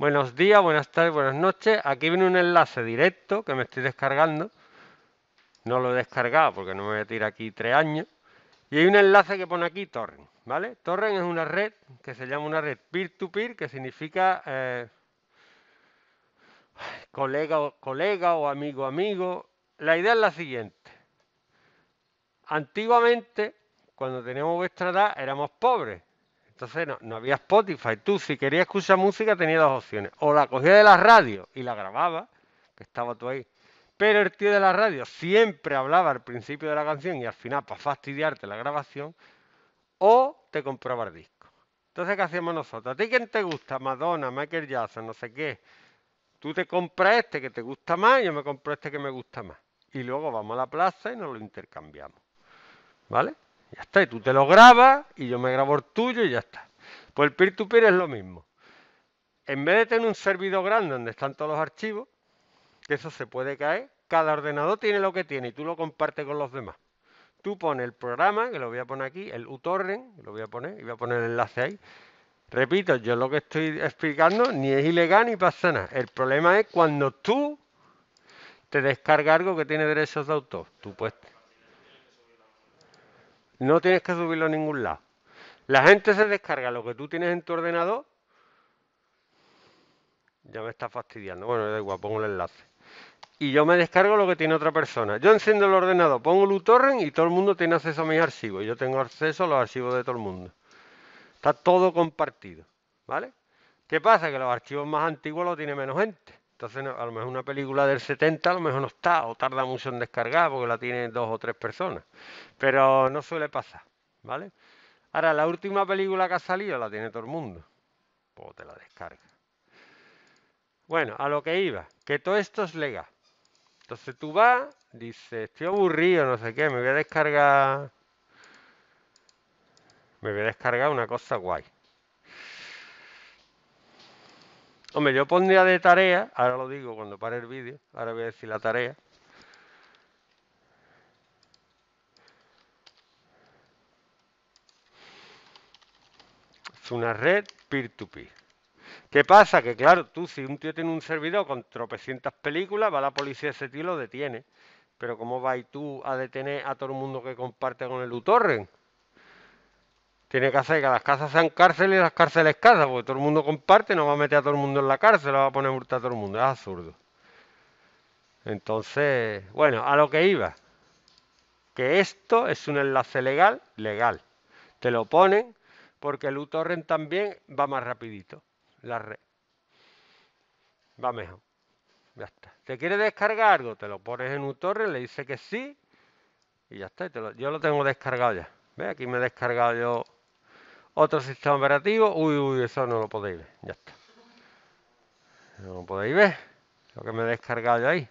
Buenos días, buenas tardes, buenas noches. Aquí viene un enlace directo que me estoy descargando. No lo he descargado porque no me voy a tirar aquí tres años. Y hay un enlace que pone aquí Torrent, ¿vale? Torrent es una red que se llama una red peer-to-peer, que significa eh, colega, o, colega o amigo amigo. La idea es la siguiente. Antiguamente, cuando teníamos vuestra edad, éramos pobres. Entonces no, había Spotify. Tú, si querías escuchar música, tenía dos opciones. O la cogía de la radio y la grababa, que estaba tú ahí. Pero el tío de la radio siempre hablaba al principio de la canción y al final, para fastidiarte la grabación, o te compraba el disco. Entonces, ¿qué hacíamos nosotros? ¿A ti quién te gusta? Madonna, Michael Jackson, no sé qué. Tú te compras este que te gusta más, y yo me compro este que me gusta más. Y luego vamos a la plaza y nos lo intercambiamos. ¿Vale? Ya está, y tú te lo grabas y yo me grabo el tuyo y ya está. Pues el peer-to-peer es lo mismo. En vez de tener un servidor grande donde están todos los archivos, que eso se puede caer, cada ordenador tiene lo que tiene y tú lo compartes con los demás. Tú pones el programa, que lo voy a poner aquí, el uTorrent, lo voy a poner, y voy a poner el enlace ahí. Repito, yo lo que estoy explicando ni es ilegal ni pasa nada. El problema es cuando tú te descargas algo que tiene derechos de autor. Tú puedes no tienes que subirlo a ningún lado. La gente se descarga lo que tú tienes en tu ordenador. Ya me está fastidiando. Bueno, da igual, pongo el enlace. Y yo me descargo lo que tiene otra persona. Yo enciendo el ordenador, pongo el y todo el mundo tiene acceso a mis archivos. Yo tengo acceso a los archivos de todo el mundo. Está todo compartido. ¿Vale? ¿Qué pasa? Que los archivos más antiguos los tiene menos gente. Entonces, a lo mejor una película del 70 a lo mejor no está o tarda mucho en descargar porque la tienen dos o tres personas. Pero no suele pasar, ¿vale? Ahora, la última película que ha salido la tiene todo el mundo. Pues te la descarga. Bueno, a lo que iba, que todo esto es legal. Entonces tú vas, dices, estoy aburrido, no sé qué, me voy a descargar... Me voy a descargar una cosa guay. Hombre, yo pondría de tarea, ahora lo digo cuando pare el vídeo, ahora voy a decir la tarea. Es una red peer-to-peer. -peer. to peer qué pasa? Que claro, tú si un tío tiene un servidor con tropecientas películas, va la policía ese tío y lo detiene. Pero ¿cómo vas tú a detener a todo el mundo que comparte con el uTorrent? tiene que hacer que las casas sean cárceles y las cárceles casas, porque todo el mundo comparte, no va a meter a todo el mundo en la cárcel, va a poner multa a todo el mundo, es absurdo. Entonces, bueno, a lo que iba, que esto es un enlace legal, legal. Te lo ponen porque el utorren también va más rapidito, la red. Va mejor. Ya está. ¿Te quiere descargar algo? Te lo pones en uTorrent, le dice que sí y ya está. yo lo tengo descargado ya. ¿Ve? Aquí me he descargado yo otro sistema operativo. Uy, uy, eso no lo podéis ver. Ya está. No lo podéis ver. Lo que me he descargado yo ahí.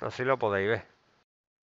Así lo podéis ver.